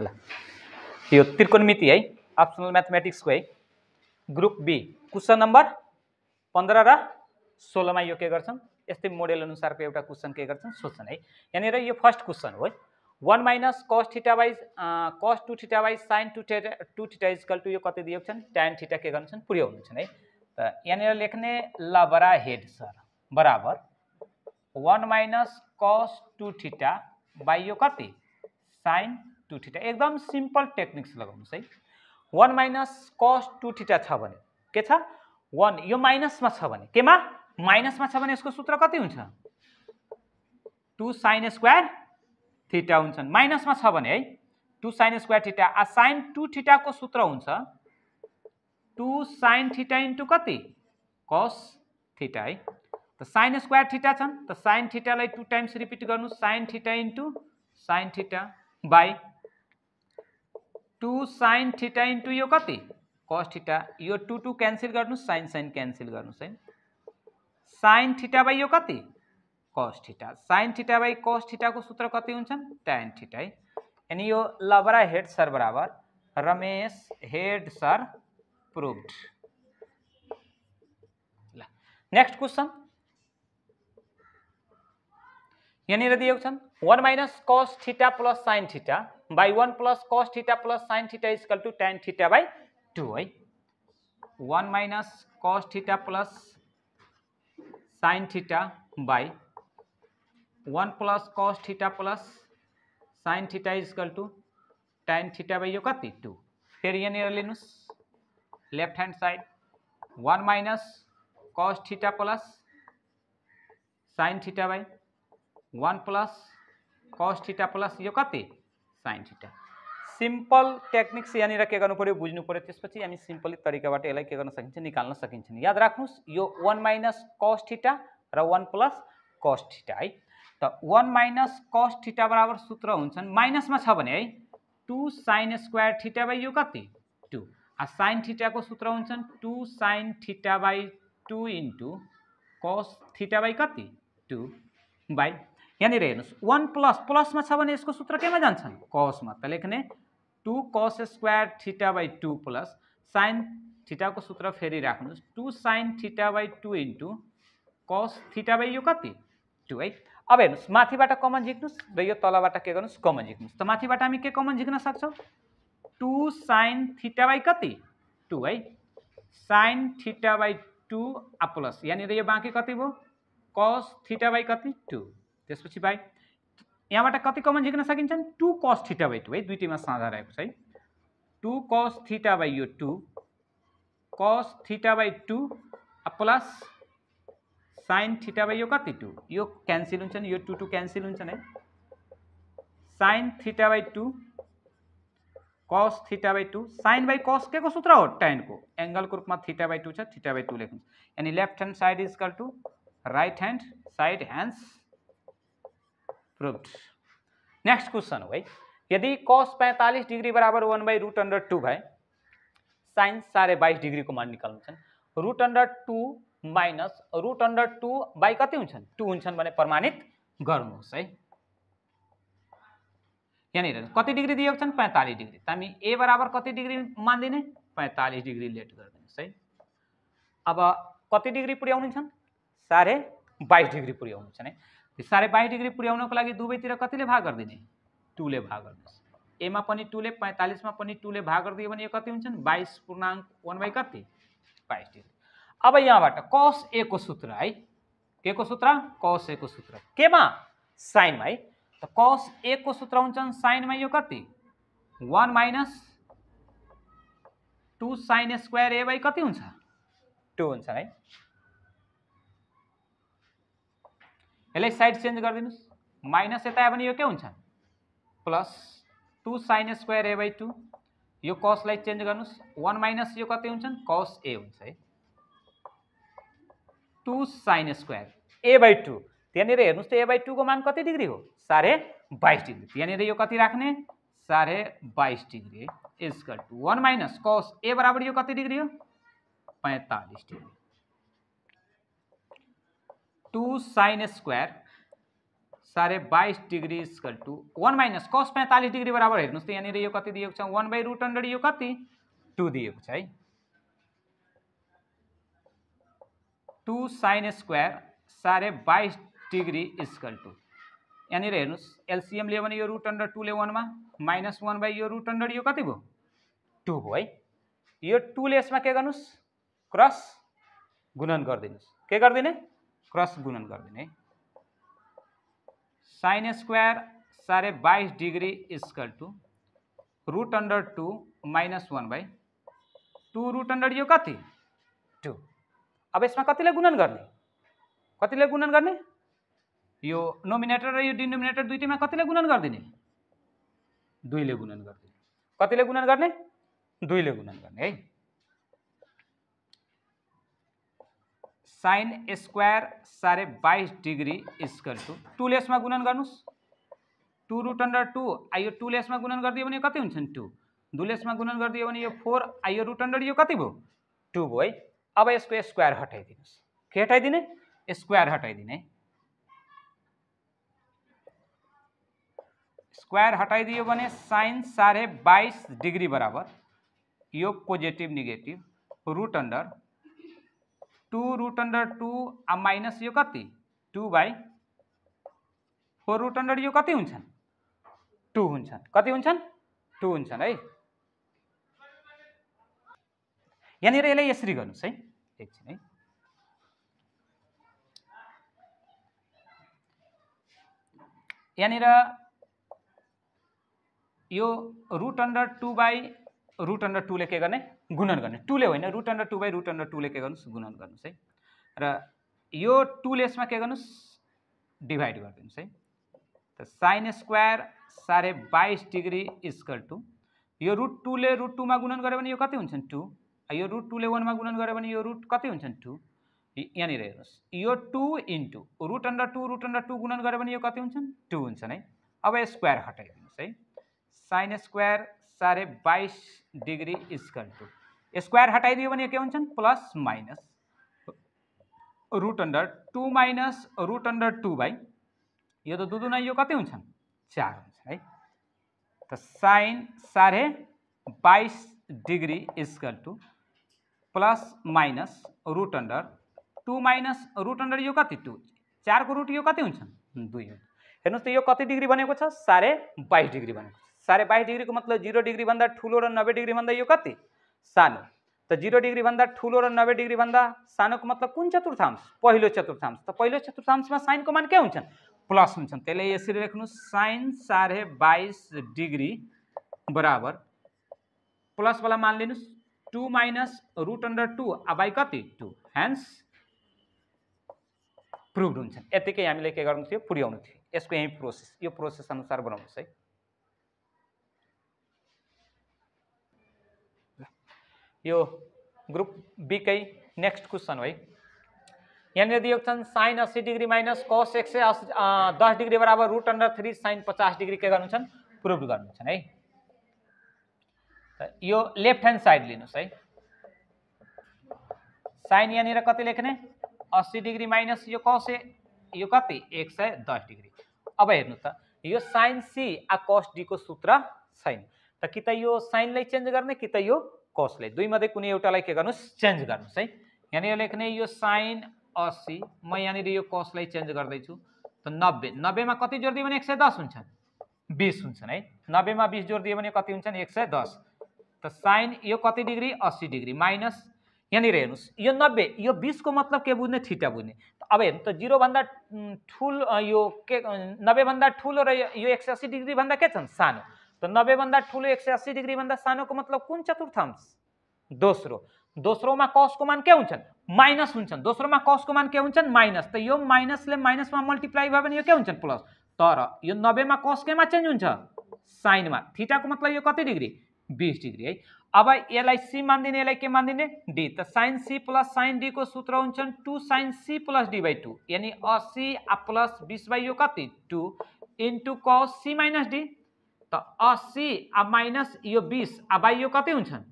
ल यो त्रिकोणमिति है अप्सनल म्याथमेटिक्सको है ग्रुप बी क्वेसन नम्बर पन्ध्र र सोह्रमा यो के गर्छन् यस्तै मोडेल अनुसारको एउटा क्वेसन के गर्छन् सोध्छन् है यहाँनिर यो फर्स्ट क्वेसन हो है one minus cos theta wise cos two theta wise sine two theta two theta is equal to यो कति दिएको छन् टाइन ठिटा के गर्नु छन् पुर्याउनु छन् है त यहाँनिर लेख्ने लबरा हेड सर बराबर one minus cos two theta by यो कति साइन टु ठिटा एकदम सिम्पल टेक्निक्स लगाउनुहोस् है one minus cos two theta छ भने के छ वान यो माइनसमा छ भने केमा माइनसमा छ भने यसको सूत्र कति हुन्छ टु साइन स्क्वायर थिटा हुन्छन् माइनसमा छ भने है टु साइन स्क्वायर थिटा आ साइन टु थिटाको सूत्र हुन्छ टु साइन थिटा इन्टु कति कस थिटा है त साइन स्क्वायर थिटा छन् त साइन थिटालाई टु टाइम्स रिपिट गर्नु sine theta into sine theta by two sine theta into यो कति कस ठिटा यो टु टू कैंसिल कर साइन साइन कैंसिल गर्नुहोस् है साइन ठिटा बाई यो कति cos theta sign theta by cos ठिटाको सूत्र कति हुन्छन् टैन ठिटा है अनि यो लबरा हेड सर बराबर रमेश हेड सर प्रुभड ल नेक्स्ट क्वेसन यहाँनिर दिएको छन् one minus cos theta plus sine theta by one plus cos theta plus sine theta is equal to tan theta by two है one minus cos theta plus sine theta by one plus cos theta plus sine theta is equal to tan theta by यो कति two फेरि यहाँनिर लिनुहोस् left hand side one minus cos theta plus sine theta by one plus cos theta plus यो कति sine theta simple techniques यहाँनिर के गर्नु पऱ्यो बुझ्नु पऱ्यो त्यसपछि हामी सिम्पली तरिकाबाट यसलाई के गर्न सकिन्छ निकाल्न सकिन्छ याद राख्नुहोस् यो वान माइनस कस ठिटा र वान प्लस कस ठिटा है त वान माइनस कस ठिटा बराबर सूत्र हुन्छन् माइनसमा छ भने है two sine square theta by यो कति टु साइन ठिटाको सूत्र हुन्छन् two sine theta by two into cos theta by कति टु बाई यहाँ हेन वन प्लस में छ सूत्र के सूत्र जान कस में तो लेख्ने two cos square theta by two plus sine theta को सूत्र फेरी राख two sine theta by two into cos theta by यू कति टू हाई अब हेन माथिबाट कमन झिक्न रलब के कमन झिक्नुहोस् त माथिबाट हामी के कमन झिक्न सकता टू साइन थीटा बाई कति टू हाई sine theta by two plus यहाँ बाकी बाँकी कति भो कस थीटा बाई कति टू त्यसपछि बाई यहाँ कति कमन झिक्न सकता two cos theta by two high है में साझा रहे टू कस थीटा बाई यू two cos theta by two plus sine theta by कति टू यो कैंसिल हो टू टू कैंसिल हो sine theta by two cos theta by two sine by cos के को सूत्र हो को रूप में theta by two theta by two left hand side equal to right hand side hence proved next question हो भाई यदि कॉस पैंतालीस डिग्री बराबर one by root under two by sine साढे बाइस डिग्रीको मान निकाल्नु छन् root under two minus root under two by कति हुन्छन् टू हुन्छन् भने प्रमाणित गर्नुहोस् है यहाँनिर कति डिग्री दिएको छन् पैँतालिस डिग्री तामी ए बराबर कति डिग्री मानिदिने पैँतालिस डिग्री लेट गरिदिनुहोस् है अब कति डिग्री पुर्याउनु छन् साढे बाइस डिग्री पुर्याउनु छन् है साढे बाइस डिग्री पुर्याउनको लागि दुवैतिर कतिले भाग गरिदिने टूले भाग गरिदिनुहोस् एमा पनि टूले पैँतालिसमा पनि टूले भाग गरिदियो भने यो कति हुन्छन् बाइस पूर्णाङ्क वान बाई कति बाइस डिग्री अब यहाँबाट कस ए को सूत्र है के को सूत्र कस ए को सूत्र केमा साइनमा है त कस ए को सूत्र हुन्छन् साइनमा यो कति one minus two sine square A by कति हुन्छ टु हुन्छ है यसलाई साइड चेन्ज गरिदिनुहोस् माइनस यता आयो भने यो के हुन्छ plus two sine square A by two यो कसलाई चेन्ज गर्नुहोस् वान माइनस यो कति हुन्छन् कस ए हुन्छ है two sine square A by two त्यहाँनिर हेर्नुहोस् त ए बाई टूको मान कति डिग्री हो साढे बाइस डिग्री त्यहाँनिर यो कति राख्ने साढे बाइस डिग्री है टू वान माइनस कस ए बराबर यो कति डिग्री हो पैँतालिस डिग्री टू साइन स्क्वायर साढे बाइस degree square two one minus cos पैँतालिस डिग्री बराबर हेर्नुहोस् त यहाँनिर यो कति दिएको छ वान बाई रुट अन्डर यो कति टू दिएको छ है टु साइन स्क्वायर साढे बाइस डिग्री स्क्वायर टू यहाँनिर हेर्नुहोस् एलसिएम लियो भने यो रुट अन्डर टूले वानमा माइनस वान बाई यो रुट अन्डर यो कति भयो टू भयो है यो टूले यसमा के गर्नुहोस् क्रस गुणन गरिदिनुहोस् के गरिदिने क्रस गुणन कर देने साइन स्क्वायर साढ़े बाईस degree is equal to root under two minus one by two root under यो कति टू अब इसमें कति गुणन करने कति गुणन करने यो नोमिनेटर और यो डिनोमिनेटर में कति गुणन दिने दुईले गुणन दिने कति गुणन करने दुईले गुणन करने हाई स्क्वायर साढ़े बाईस degree square two two less में गुणन गर्नुहोस् टू रुट अंडर टू आइयो टू लेस में गुणन कर दिए कति हो टू दू लेस में गुणन कर दिए फोर आइयो रुट अंडर ये कति भो टू भो हाई अब इसको स्क्वायर हटाई दिन के दिने स्क्वायर दिने स्क्वायर हटाइदिए साइन साढ़े बाईस डिग्री बराबर योग positive negative root under two root under two आ माइनस यो कति two by four root under यो कति हो टु हुन्छन् कति हुन्छन् टु हुन्छन् है यहाँनिर यसलाई यसरी गर्नुहोस् है है यहाँनिर यो root under two by root under टूले के गर्ने गुणन गर्ने टूले होइन root under two by root under टूले के गर्नुहोस् गुणन गर्नुहोस् है र यो टूले यसमा के गर्नुहोस् डिभाइड गरिदिनुहोस् है त साइन स्क्वायर साढे बाइस डिग्री इजकल टू यो रुट टूले रुट टूमा गुणन गऱ्यो भने यो कति हुन्छन् टू यो रुट टूले वानमा गुणन गऱ्यो भने यो रुट कति हुन्छन् टू यहाँनिर हेर्नुहोस् यो two into root under two root under two गुणन गऱ्यो भने यो कति हुन्छन् टू हुन्छन् है अब स्क्वायर हटाइदिनुहोस् है साइन स्क्वायर साढ़े बाईस डिग्री इजकल टू स्क्वायर हटाई दिए के plus minus root under two minus root under two by ये तो दो दुना यो कति चार हाई तो साइन साढे बाईस degree is equal to plus minus root under two minus root under यो कति टू को रुट ये कति दुई हेन यो कति डिग्री बने साढे बाईस डिग्री बने साढे बाइस डिग्रीको मतलब जिरो डिग्रीभन्दा ठुलो र नब्बे भन्दा यो कति सानो त जिरो भन्दा ठुलो र नब्बे डिग्रीभन्दा सानोको मतलब कुन चतुर्थांश पहिलो चतुर्थांश त पहिलो चतुर्थांशमा साइनको मान के हुन्छन् प्लस हुन्छन् त्यसले यसरी लेख्नु साइन साढे बाइस डिग्री बराबर प्लसवाला मान लिनुहोस् two minus root under two अबाई कति टू ह्यान्स प्रुभ हुन्छन् यत्तिकै हामीले के गर्नु थियो पुर्याउनु थियो यसको यहीँ प्रोसेस यो प्रोसेस अनुसार बनाउनुहोस् है यो ग्रुप बीकै नेक्स्ट क्वेसन है यहाँनिर दिएको छन् साइन अस्सी डिग्री माइनस कस एक सय असी दस डिग्री बराबर रुट अन्डर थ्री साइन पचास डिग्री के गर्नु छन् प्रुभ गर्नु छन् है यो लेफ्ट ह्यान्ड साइड लिनुहोस् है साइन यहाँनिर कति लेख्ने अस्सी डिग्री माइनस यो कस यो कति एक सय दस डिग्री अब हेर्नु त यो साइन सी आ कस डीको सूत्र छैन त कि त यो साइनलाई चेन्ज गर्ने कि त यो कसले दुईमध्ये कुनै एउटालाई के गर्नुहोस् चेन्ज गर्नुहोस् है यहाँनिर लेख्ने यो साइन असी म यहाँनिर यो कसलाई चेन्ज गर्दैछु त नब्बे नब्बेमा कति जोडिदियो भने एक सय दस हुन्छ बिस हुन्छन् है नब्बेमा बिस जोडिदियो भने कति हुन्छन् एक सय दस त साइन यो कति डिग्री अस्सी डिग्री माइनस यहाँनिर हेर्नुहोस् यो नब्बे यो बिसको मतलब के बुझ्ने ठिटा बुझ्ने अब हेर्नु त जिरोभन्दा ठुलो यो के नब्बेभन्दा ठुलो र यो एक सय अस्सी डिग्रीभन्दा के छन् सानो तो नब्बे बंदा ठूलो एक सय अस्सी डिग्री भन्दा सानोको मतलब कुन चतुर्थांश दोस्रो दोस्रोमा कसको मान के हुन्छन् माइनस हुन्छन् दोस्रोमा कसको मान के हुन्छन् माइनस त यो माइनसले माइनसमा माइनस भयो भने यो के हुन्छन् प्लस तर यो नब्बेमा कस केमा चेन्ज हुन्छ साइनमा थिटाको मतलब यो कति डिग्री बिस डिग्री है अब यसलाई सी मानिदिने यसलाई के मानिदिने डी त साइन सी प्लस साइन डीको सूत्र हुन्छन् two sine C plus D by two यानि असी प्लस बिस बाई यो कति two into cos C minus D असी अब माइनस यो बिस अब यो कति हुन्छन्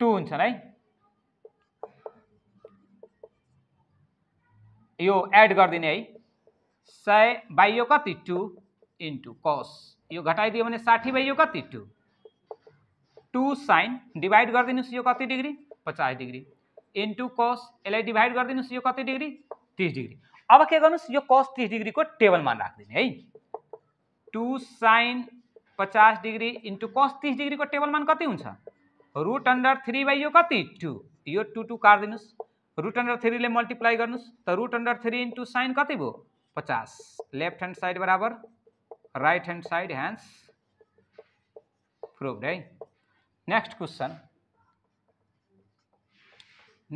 टु हुन्छन् है यो एड गरिदिने है सय बाई यो कति टु इन्टु कस यो घटाइदियो भने साठी बाई यो कति टु टु साइन डिभाइड गरिदिनुहोस् यो कति डिग्री पचास डिग्री इन्टु कस यसलाई डिभाइड गरिदिनुहोस् यो कति डिग्री तिस डिग्री अब के गर्नुहोस् यो कस तिस डिग्रीको टेबलमा राखिदिने है टू साइन पचास डिग्री इंटू कस तीस को टेबल मान कति हो रुट अंडर थ्री बाई यो कति टू यो टू टू काट दिन रुट अंडर थ्री ले मल्टिप्लाई कर root under three into sine कति भो पचास लेफ्ट हैंड साइड बराबर right hand side hence proved हाई नेक्स्ट क्वेश्चन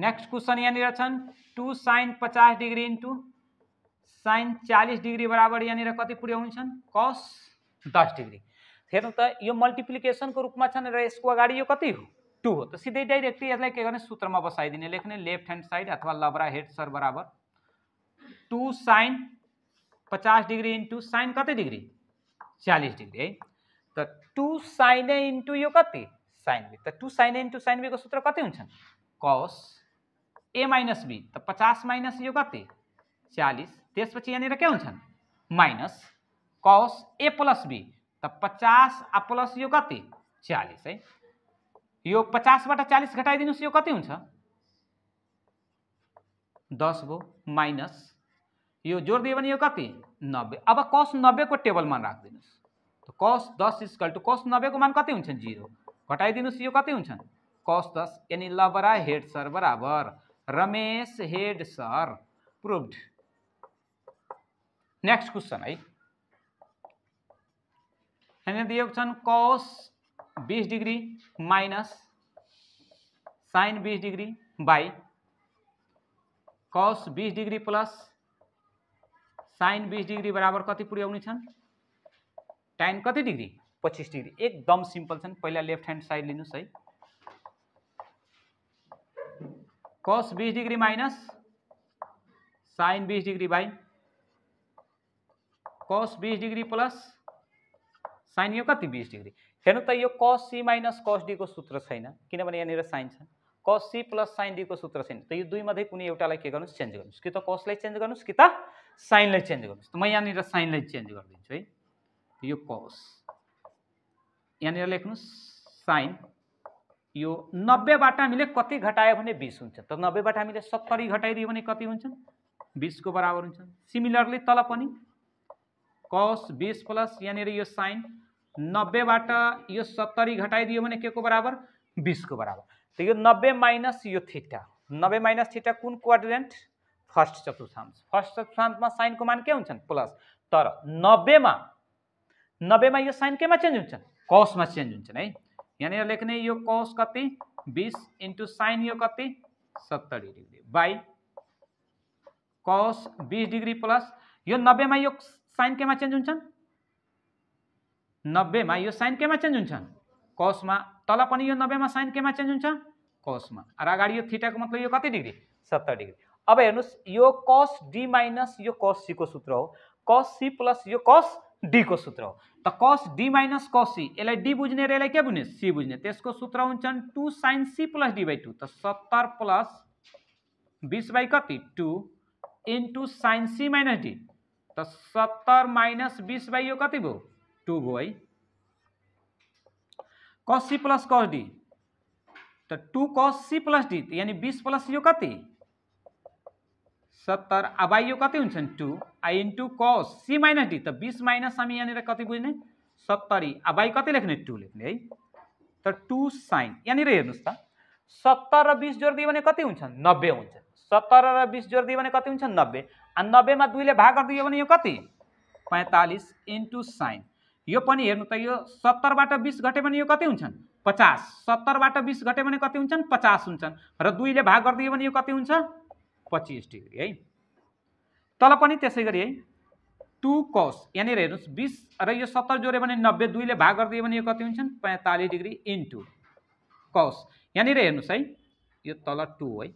नेक्स्ट क्वेश्चन यहाँ टू साइन पचास डिग्री इंटू साइन चालीस डिग्री बराबर यानी कति पुग्यो कस दस डिग्री हे तो यह मल्टिप्लिकेसनको रूपमा रूप में यसको अगाडि यो कति हो टू हो तो सीधे डाइरेक्टली इसलिए के गर्ने सूत्रमा बसाइदिने लेफ्ट हैंड साइड अथवा लबरा हेड सर बराबर टू साइन पचास डिग्री इंटू साइन कति डिग्री चालीस डिग्री हाई तो टू साइन ए ये कति साइन बी तो two sine A sine sine को सूत्र कति हो कस ए माइनस बी तो पचास माइनस ये कति चालीस त्यसपछि यहाँनिर के हुन्छन् minus cos A plus be त पचास आ प्लस यो कति चालिस है यो पचासबाट चालिस घटाइदिनुहोस् यो कति हुन्छ दस भयो माइनस यो जोड दियो भने यो कति नब्बे अब कस नब्बेको टेबलमा राखिदिनुहोस् कस दस इजकल टु कस नब्बेको मान कति हुन्छन् जिरो घटाइदिनुहोस् यो कति हुन्छन् कस दस यानि लबरा हेड सर बराबर रमेश hand side proved next question है यहाँनिर दिएको छन् कस बिस डिग्री माइनस साइन बिस डिग्री बाई कस बिस डिग्री प्लस साइन बिस डिग्री बराबर कति पुर्याउने छन् टाइन कति डिग्री पच्चिस डिग्री एकदम सिम्पल छन् पहिला लेफ्ट ह्यान्ड साइड लिनुहोस् है कस बिस डिग्री माइनस साइन बिस डिग्री बाई कस बिस डिग्री प्लस साइन यो कति बिस डिग्री हेर्नु त यो कस सी माइनस कस डीको सूत्र छैन किनभने यहाँनिर साइन छ कस सी प्लस साइन डीको सूत्र छैन त यो दुई दुईमध्ये कुनै एउटालाई के गर्नुहोस् चेन्ज गर्नुहोस् कि त कसलाई चेन्ज गर्नुहोस् कि त साइनलाई चेन्ज गर्नुहोस् त म यहाँनिर साइनलाई चेन्ज गरिदिन्छु है यो कस यहाँनिर लेख्नुहोस् साइन यो नब्बेबाट हामीले कति घटायो भने बिस हुन्छ त नब्बेबाट हामीले सत्तरी घटाइदियो भने कति हुन्छन् बिसको बराबर हुन्छ सिमिलरली तल पनि कस बिस प्लस यहाँनिर यो साइन नब्बेबाट यो सत्तरी घटाइदियो भने के को बराबर बिसको बराबर त यो नब्बे माइनस यो थिटा नब्बे माइनस थिटा कुन क्वाड्रेन्ट फर्स्ट चतुर्थांश फर्स्ट चतुर्थांशमा साइनको मान के हुन्छन् प्लस तर नब्बेमा नब्बेमा यो साइन केमा चेन्ज हुन्छन् कसमा चेन्ज हुन्छन् है यहाँनिर लेख्ने यो कस कति बिस इन्टु साइन यो कति सत्तरी डिग्री बाई कस बिस डिग्री प्लस यो नब्बेमा यो साइन केमा चेन्ज हुन्छन् नब्बेमा यो साइन केमा चेन्ज हुन्छन् कसमा तल पनि यो नब्बेमा साइन केमा चेन्ज हुन्छ कसमा र अगाडि यो थिटाको मतलब यो कति डिग्री सत्तर डिग्री अब हेर्नुहोस् यो कस डी माइनस यो कस सीको सूत्र हो कस सी प्लस यो कस डीको सूत्र हो त cos D minus cos C यसलाई डी बुझ्ने र यसलाई के बुझ्ने सी बुझ्ने त्यसको सूत्र हुन्छन् two sine C plus D by two त सत्तर प्लस बिस बाई कति two into sine C minus D त सत्तर माइनस बिस बाई यो कति भयो टु भयो है cos C plus cos D त two cos C plus D यानि बिस प्लस यो कति सत्तर अब यो कति हुन्छ नि टु आई into cos C minus D त बिस माइनस हामी यहाँनिर कति बुझ्ने सत्तरी अब आई कति लेख्ने टु लेख्ने है त टु साइन यहाँनिर हेर्नुहोस् त सत्तर र बिस जोडिदियो भने कति हुन्छ नब्बे हुन्छ सत्तर र बिस जोडिदियो भने कति हुन्छ नब्बे अनि नब्बेमा दुईले भाग गरिदियो भने यो कति पैँतालिस इन्टु साइन यो पनि हेर्नु त यो सत्तरबाट बिस घट्यो भने यो कति हुन्छन् पचास सत्तरबाट बिस घट्यो भने कति हुन्छन् पचास हुन्छन् र दुईले भाग गरिदियो भने यो कति हुन्छ पच्चिस डिग्री है तल पनि त्यसै गरी है टु कस यहाँनिर हेर्नुहोस् बिस र यो सत्तर जोड्यो भने नब्बे दुईले भाग गरिदियो भने यो कति हुन्छन् पैँतालिस डिग्री इन्टु कस यहाँनिर हेर्नुहोस् है यो तल टु है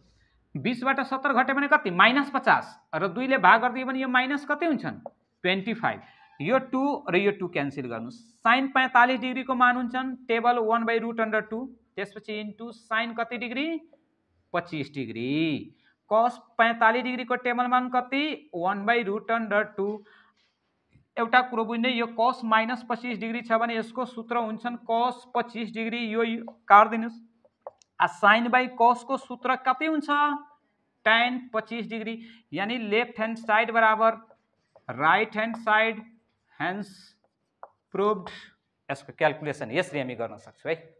बिसबाट सत्तर घट्यो भने कति माइनस पचास र दुईले भाग गरिदियो भने यो माइनस कति हुन्छन् ट्वेन्टी फाइभ यो टू र यो टू क्यान्सल गर्नु साइन पैँतालिस डिग्रीको मान हुन्छन् table one by root under two त्यसपछि इन्टु साइन कति डिग्री पच्चिस डिग्री कस पैँतालिस डिग्रीको टेबल मान कति one by root under two एउटा कुरो बुझ्ने यो कस माइनस पच्चिस डिग्री छ भने यसको सूत्र हुन्छन् कस पच्चिस डिग्री यो काटिदिनुहोस् आ साइन बाई कसको सूत्र कति हुन्छ टेन पच्चीस डिग्री यानी लेफ्ट हैंड साइड बराबर right hand side hence proved यसको क्यालकुलेसन यसरी हामी गर्न सक्छौँ है